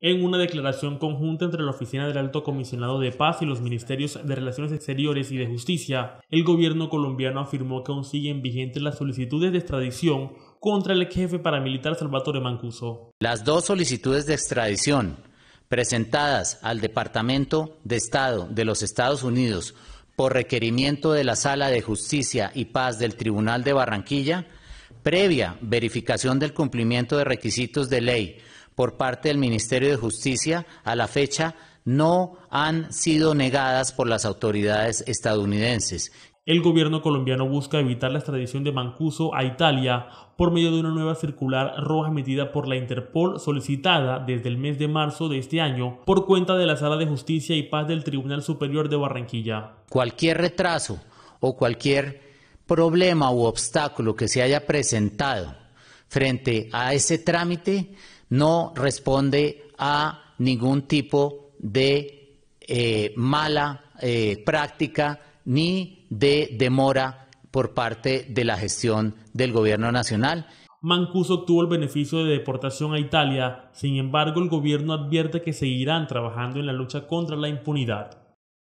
en una declaración conjunta entre la Oficina del Alto Comisionado de Paz y los Ministerios de Relaciones Exteriores y de Justicia, el gobierno colombiano afirmó que aún siguen vigentes las solicitudes de extradición contra el ex jefe paramilitar Salvatore Mancuso. Las dos solicitudes de extradición presentadas al Departamento de Estado de los Estados Unidos por requerimiento de la Sala de Justicia y Paz del Tribunal de Barranquilla, previa verificación del cumplimiento de requisitos de ley por parte del Ministerio de Justicia a la fecha no han sido negadas por las autoridades estadounidenses. El gobierno colombiano busca evitar la extradición de Mancuso a Italia por medio de una nueva circular roja emitida por la Interpol solicitada desde el mes de marzo de este año por cuenta de la Sala de Justicia y Paz del Tribunal Superior de Barranquilla. Cualquier retraso o cualquier problema u obstáculo que se haya presentado frente a ese trámite no responde a ningún tipo de eh, mala eh, práctica ni de demora por parte de la gestión del gobierno nacional. Mancuso obtuvo el beneficio de deportación a Italia, sin embargo el gobierno advierte que seguirán trabajando en la lucha contra la impunidad.